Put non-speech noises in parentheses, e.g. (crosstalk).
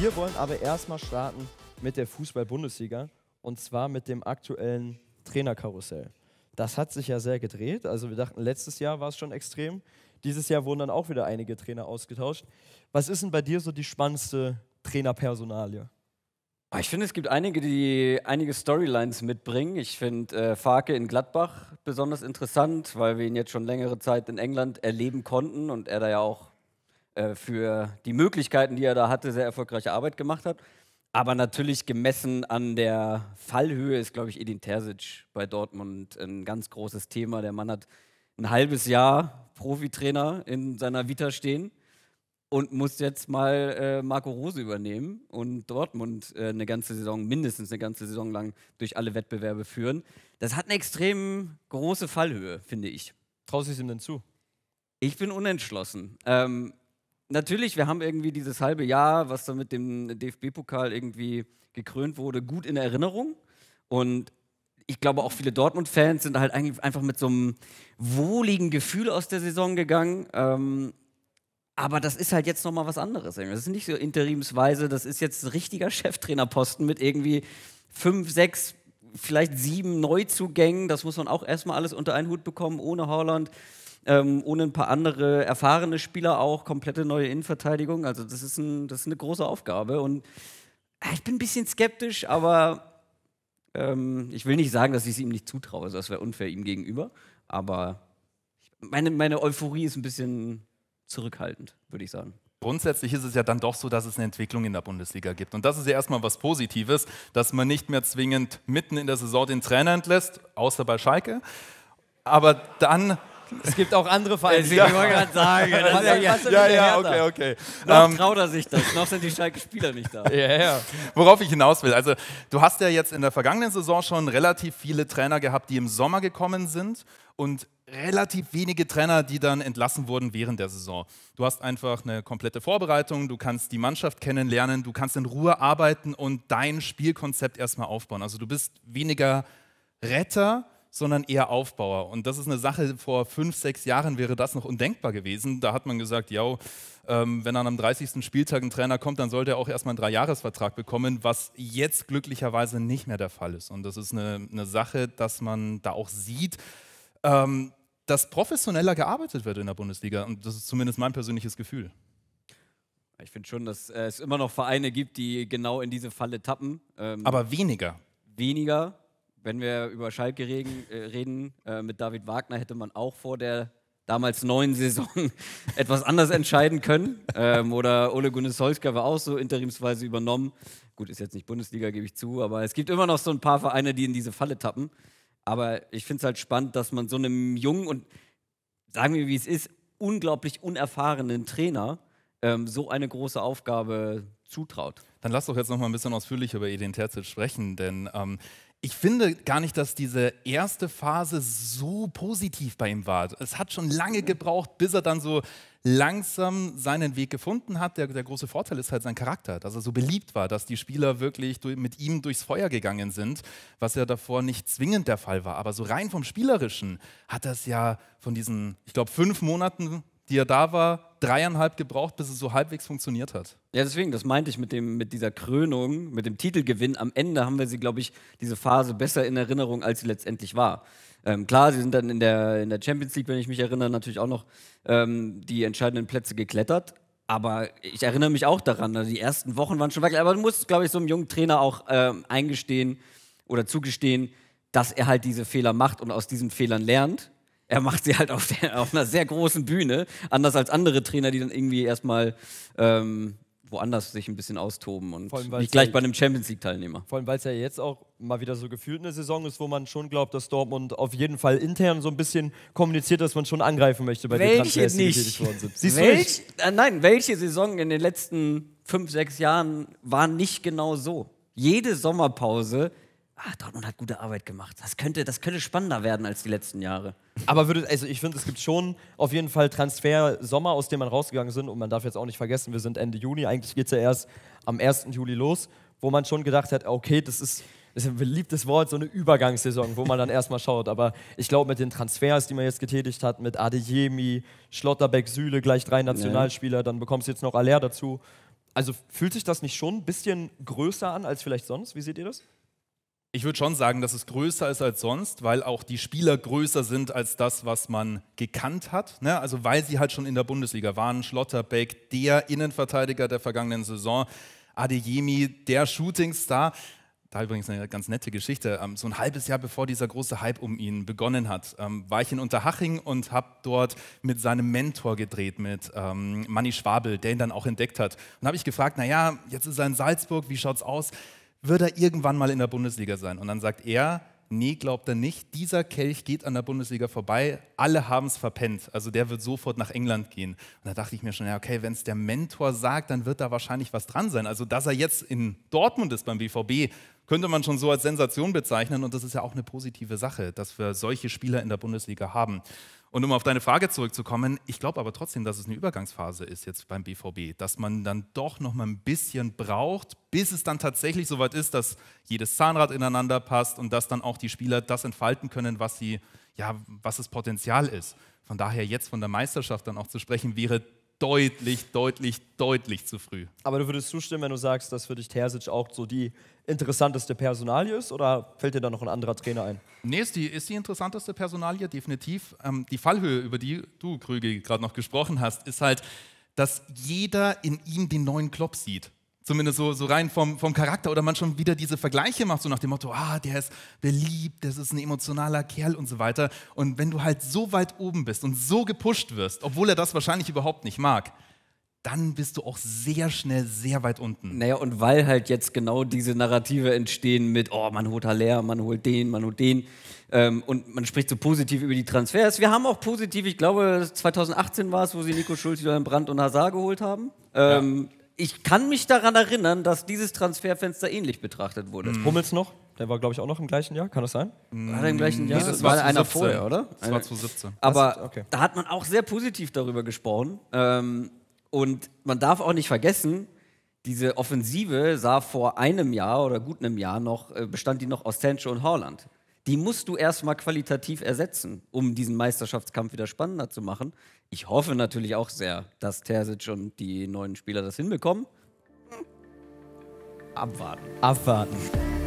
Wir wollen aber erstmal starten mit der Fußball-Bundesliga und zwar mit dem aktuellen Trainerkarussell. Das hat sich ja sehr gedreht. Also wir dachten, letztes Jahr war es schon extrem. Dieses Jahr wurden dann auch wieder einige Trainer ausgetauscht. Was ist denn bei dir so die spannendste Trainerpersonalie? Ah, ich finde, es gibt einige, die einige Storylines mitbringen. Ich finde äh, Farke in Gladbach besonders interessant, weil wir ihn jetzt schon längere Zeit in England erleben konnten und er da ja auch äh, für die Möglichkeiten, die er da hatte, sehr erfolgreiche Arbeit gemacht hat. Aber natürlich gemessen an der Fallhöhe ist, glaube ich, Edin Terzic bei Dortmund ein ganz großes Thema. Der Mann hat ein halbes Jahr Profitrainer in seiner Vita stehen und muss jetzt mal äh, Marco Rose übernehmen und Dortmund äh, eine ganze Saison, mindestens eine ganze Saison lang durch alle Wettbewerbe führen. Das hat eine extrem große Fallhöhe, finde ich. Traust du es ihm denn zu? Ich bin unentschlossen. Ähm, natürlich, wir haben irgendwie dieses halbe Jahr, was da mit dem DFB-Pokal irgendwie gekrönt wurde, gut in Erinnerung. Und ich glaube, auch viele Dortmund-Fans sind halt eigentlich einfach mit so einem wohligen Gefühl aus der Saison gegangen. Ähm, aber das ist halt jetzt nochmal was anderes. Das ist nicht so interimsweise, das ist jetzt ein richtiger (laughs) Cheftrainerposten mit irgendwie fünf, sechs, vielleicht sieben Neuzugängen. Das muss man auch erstmal alles unter einen Hut bekommen, ohne Holland ähm, ohne ein paar andere erfahrene Spieler auch, komplette neue Innenverteidigung. Also das ist, ein, das ist eine große Aufgabe und äh, ich bin ein bisschen skeptisch, aber ähm, ich will nicht sagen, dass ich es ihm nicht zutraue. Also das wäre unfair ihm gegenüber, aber meine, meine Euphorie ist ein bisschen zurückhaltend, würde ich sagen grundsätzlich ist es ja dann doch so, dass es eine Entwicklung in der Bundesliga gibt. Und das ist ja erstmal was Positives, dass man nicht mehr zwingend mitten in der Saison den Trainer entlässt, außer bei Schalke. Aber dann es gibt auch andere Vereine, ich wollte gerade sagen. (laughs) Was, ja, was ja, ja okay, okay. Noch um, ähm, traut er sich das, noch sind die Schalke-Spieler nicht da. (laughs) Ja, ja. Worauf ich hinaus will, also du hast ja jetzt in der vergangenen Saison schon relativ viele Trainer gehabt, die im Sommer gekommen sind und relativ wenige Trainer, die dann entlassen wurden während der Saison. Du hast einfach eine komplette Vorbereitung, du kannst die Mannschaft kennenlernen, du kannst in Ruhe arbeiten und dein Spielkonzept erstmal aufbauen. Also du bist weniger Retter, sondern eher Aufbauer. Und das ist eine Sache, vor fünf, sechs Jahren wäre das noch undenkbar gewesen. Da hat man gesagt, ja, ähm, wenn dann am 30. Spieltag ein Trainer kommt, dann sollte er auch erstmal einen Dreijahresvertrag bekommen, was jetzt glücklicherweise nicht mehr der Fall ist. Und das ist eine, eine Sache, dass man da auch sieht, ähm, dass professioneller gearbeitet wird in der Bundesliga. Und das ist zumindest mein persönliches Gefühl. Ich finde schon, dass äh, es immer noch Vereine gibt, die genau in diese Falle tappen. Ähm, Aber weniger. Weniger, wenn wir über Schalke reden, äh, reden äh, mit David Wagner hätte man auch vor der damals neuen Saison (laughs) etwas anders entscheiden können. Ähm, oder Ole Gunnar Solskjaer war auch so interimsweise übernommen. Gut, ist jetzt nicht Bundesliga, gebe ich zu, aber es gibt immer noch so ein paar Vereine, die in diese Falle tappen. Aber ich finde es halt spannend, dass man so einem jungen und sagen wir, wie es ist, unglaublich unerfahrenen Trainer ähm, so eine große Aufgabe zutraut. Dann lass doch jetzt noch mal ein bisschen ausführlich über Edin Terzic sprechen, denn ähm, ich finde gar nicht, dass diese erste Phase so positiv bei ihm war. Es hat schon lange gebraucht, bis er dann so langsam seinen Weg gefunden hat. Der, der, große Vorteil ist halt sein Charakter, dass er so beliebt war, dass die Spieler wirklich mit ihm durchs Feuer gegangen sind, was ja davor nicht zwingend der Fall war. Aber so rein vom Spielerischen hat das ja von diesen, ich glaube, fünf Monaten die er da war, dreieinhalb gebraucht, bis es so halbwegs funktioniert hat. Ja, deswegen, das meinte ich mit, dem, mit dieser Krönung, mit dem Titelgewinn. Am Ende haben wir sie, glaube ich, diese Phase besser in Erinnerung, als sie letztendlich war. Ähm, klar, sie sind dann in der, in der Champions League, wenn ich mich erinnere, natürlich auch noch ähm, die entscheidenden Plätze geklettert. Aber ich erinnere mich auch daran, also die ersten Wochen waren schon wackelig. Aber man muss, glaube ich, so einem jungen Trainer auch ähm, eingestehen oder zugestehen, dass er halt diese Fehler macht und aus diesen Fehlern lernt er macht sie halt auf, der, (laughs) auf, einer sehr großen Bühne, anders als andere Trainer, die dann irgendwie erstmal ähm, woanders sich ein bisschen austoben und nicht gleich bei einem Champions League-Teilnehmer. Vor allem, weil es ja jetzt auch mal wieder so gefühlt eine Saison ist, wo man schon glaubt, dass Dortmund auf jeden Fall intern so ein bisschen kommuniziert, dass man schon angreifen möchte bei welche den Transfers, die nicht? worden sind. Siehst Welch, du äh, nein, welche Saison in den letzten fünf, sechs Jahren war nicht genau so? Jede Sommerpause ach, Dortmund hat gute Arbeit gemacht. Das könnte, das könnte spannender werden als die letzten Jahre. Aber würde, also ich finde, es gibt schon auf jeden Fall Transfer-Sommer, aus dem man rausgegangen sind. Und man darf jetzt auch nicht vergessen, wir sind Ende Juni. Eigentlich geht es ja erst am 1. Juli los, wo man schon gedacht hat, okay, das ist, das ist ein beliebtes Wort, so eine Übergangssaison, wo man dann (laughs) erstmal schaut. Aber ich glaube, mit den Transfers, die man jetzt getätigt hat, mit Adeyemi, Schlotterbeck, Süle, gleich drei Nationalspieler, ja. dann bekommst du jetzt noch Aller dazu. Also fühlt sich das nicht schon ein bisschen größer an als vielleicht sonst? Wie seht ihr das? Ich würde schon sagen, dass es größer ist als sonst, weil auch die Spieler größer sind als das, was man gekannt hat. Ne? Also weil sie halt schon in der Bundesliga waren. Schlotterbeck, der Innenverteidiger der vergangenen Saison, Adeyemi, der Shootingstar. Da übrigens eine ganz nette Geschichte. Ähm, so ein halbes Jahr bevor dieser große Hype um ihn begonnen hat, ähm, war ich in Unterhaching und habe dort mit seinem Mentor gedreht, mit ähm, Manny Schwabel, der ihn dann auch entdeckt hat. Und habe ich gefragt, naja, jetzt ist er in Salzburg, wie schaut's aus? wird er irgendwann mal in der Bundesliga sein. Und dann sagt er, nee, glaubt er nicht, dieser Kelch geht an der Bundesliga vorbei, alle haben es verpennt, also der wird sofort nach England gehen. Und da dachte ich mir schon, ja, okay, wenn es der Mentor sagt, dann wird da wahrscheinlich was dran sein. Also, dass er jetzt in Dortmund ist beim BVB, könnte man schon so als Sensation bezeichnen und das ist ja auch eine positive Sache, dass wir solche Spieler in der Bundesliga haben. Und um auf deine Frage zurückzukommen, ich glaube aber trotzdem, dass es eine Übergangsphase ist jetzt beim BVB, dass man dann doch noch mal ein bisschen braucht, bis es dann tatsächlich soweit ist, dass jedes Zahnrad ineinander passt und dass dann auch die Spieler das entfalten können, was sie ja, was das Potenzial ist. Von daher jetzt von der Meisterschaft dann auch zu sprechen, wäre deutlich, deutlich, deutlich zu früh. Aber du würdest zustimmen, wenn du sagst, dass für dich Terzic auch so die interessanteste Personalie ist oder fällt dir da noch ein anderer Trainer ein? Nee, ist die, ist die interessanteste Personalie, definitiv. Ähm, die Fallhöhe, über die du, Krüge, gerade noch gesprochen hast, ist halt, dass jeder in ihm den neuen Klopp sieht. Zumindest so, so rein vom, vom Charakter oder man schon wieder diese Vergleiche macht, so nach dem Motto, ah, der ist beliebt, das ist ein emotionaler Kerl und so weiter. Und wenn du halt so weit oben bist und so gepusht wirst, obwohl er das wahrscheinlich überhaupt nicht mag, dann bist du auch sehr schnell sehr weit unten. Naja, und weil halt jetzt genau diese Narrative entstehen mit, oh, man holt Haller, man holt den, man holt den. Ähm, und man spricht so positiv über die Transfers. Wir haben auch positiv, ich glaube, 2018 war es, wo sie Nico Schulz, Julian Brandt und Hazard geholt haben. Ähm, ja ich kann mich daran erinnern, dass dieses Transferfenster ähnlich betrachtet wurde. Mhm. Hummels noch? Der war, glaube ich, auch noch im gleichen Jahr, kann das sein? War der im gleichen hm, Jahr? Nee, das, das war, war einer vorher, oder? Das war 2017. Aber okay. da hat man auch sehr positiv darüber gesprochen. Ähm, und man darf auch nicht vergessen, diese Offensive sah vor einem Jahr oder gut einem Jahr noch, äh, bestand die noch aus Sancho und Haaland die musst du erstmal qualitativ ersetzen, um diesen Meisterschaftskampf wieder spannender zu machen. Ich hoffe natürlich auch sehr, dass Terzic und die neuen Spieler das hinbekommen. Abwarten. Abwarten.